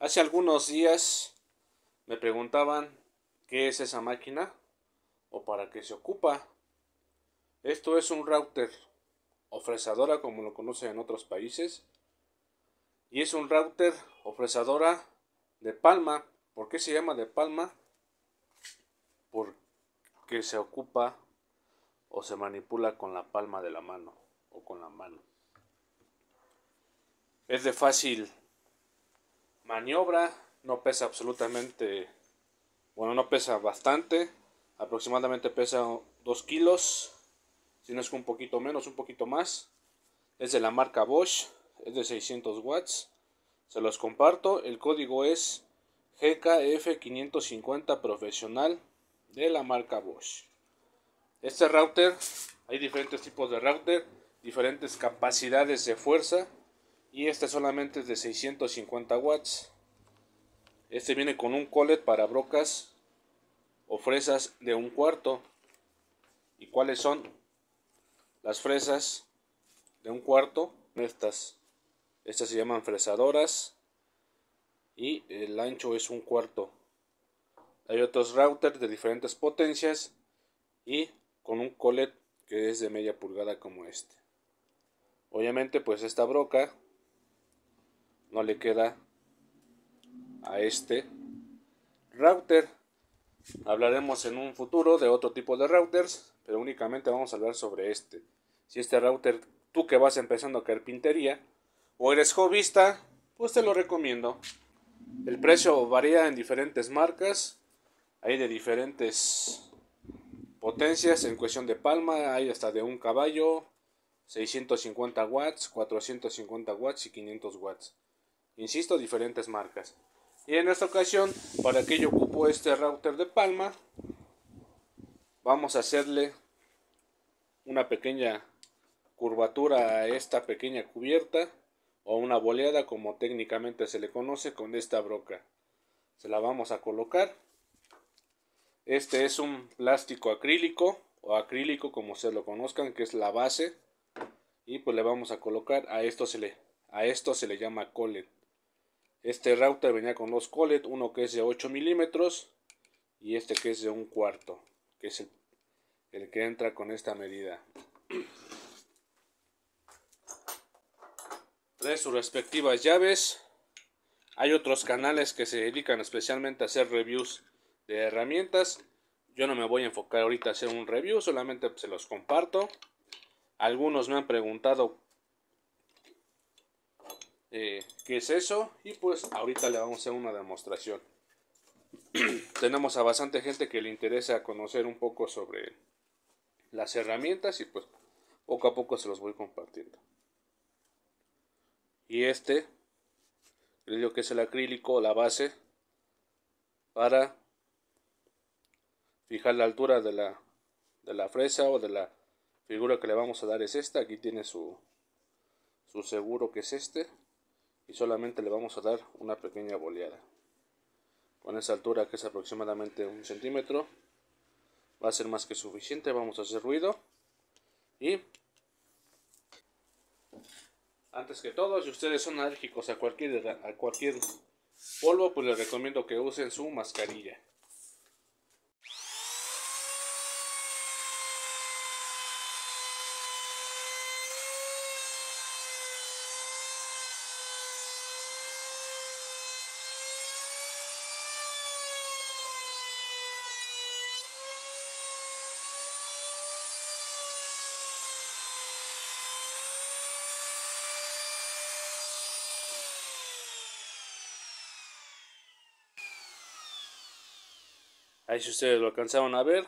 Hace algunos días me preguntaban qué es esa máquina o para qué se ocupa. Esto es un router ofrezadora como lo conocen en otros países. Y es un router ofrezadora de palma. ¿Por qué se llama de palma? Porque se ocupa o se manipula con la palma de la mano o con la mano. Es de fácil maniobra no pesa absolutamente, bueno, no pesa bastante, aproximadamente pesa 2 kilos, si no es que un poquito menos, un poquito más. Es de la marca Bosch, es de 600 watts. Se los comparto, el código es GKF550 Profesional de la marca Bosch. Este router, hay diferentes tipos de router, diferentes capacidades de fuerza y este solamente es de 650 watts este viene con un colet para brocas o fresas de un cuarto y cuáles son las fresas de un cuarto estas estas se llaman fresadoras y el ancho es un cuarto hay otros routers de diferentes potencias y con un colet que es de media pulgada como este obviamente pues esta broca no le queda a este router. Hablaremos en un futuro de otro tipo de routers, pero únicamente vamos a hablar sobre este. Si este router, tú que vas empezando a carpintería o eres hobbyista, pues te lo recomiendo. El precio varía en diferentes marcas, hay de diferentes potencias en cuestión de palma, hay hasta de un caballo, 650 watts, 450 watts y 500 watts insisto, diferentes marcas. Y en esta ocasión, para que yo ocupo este router de palma, vamos a hacerle una pequeña curvatura a esta pequeña cubierta o una boleada como técnicamente se le conoce con esta broca. Se la vamos a colocar. Este es un plástico acrílico o acrílico como se lo conozcan que es la base y pues le vamos a colocar a esto se le a esto se le llama colet este router venía con dos colet, uno que es de 8 milímetros y este que es de un cuarto, que es el, el que entra con esta medida. Trae sus respectivas llaves. Hay otros canales que se dedican especialmente a hacer reviews de herramientas. Yo no me voy a enfocar ahorita a hacer un review, solamente se los comparto. Algunos me han preguntado eh, qué es eso y pues ahorita le vamos a hacer una demostración. Tenemos a bastante gente que le interesa conocer un poco sobre las herramientas y pues poco a poco se los voy compartiendo. Y este, creo que es el acrílico, la base, para fijar la altura de la, de la fresa o de la figura que le vamos a dar es esta. Aquí tiene su, su seguro que es este y solamente le vamos a dar una pequeña boleada. Con esa altura que es aproximadamente un centímetro va a ser más que suficiente, vamos a hacer ruido y antes que todo, si ustedes son alérgicos a cualquier, a cualquier polvo, pues les recomiendo que usen su mascarilla. Ahí si ustedes lo alcanzaron a ver,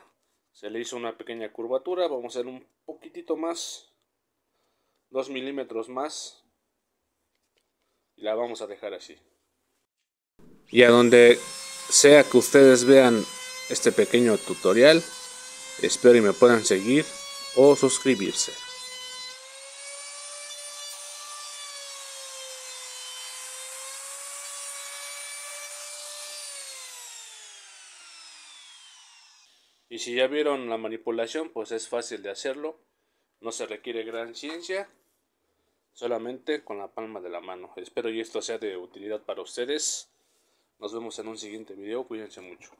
se le hizo una pequeña curvatura. Vamos a hacer un poquitito más, 2 milímetros más. Y la vamos a dejar así. Y a donde sea que ustedes vean este pequeño tutorial, espero y me puedan seguir o suscribirse. Y si ya vieron la manipulación, pues es fácil de hacerlo. No se requiere gran ciencia, solamente con la palma de la mano. Espero y esto sea de utilidad para ustedes. Nos vemos en un siguiente video. Cuídense mucho.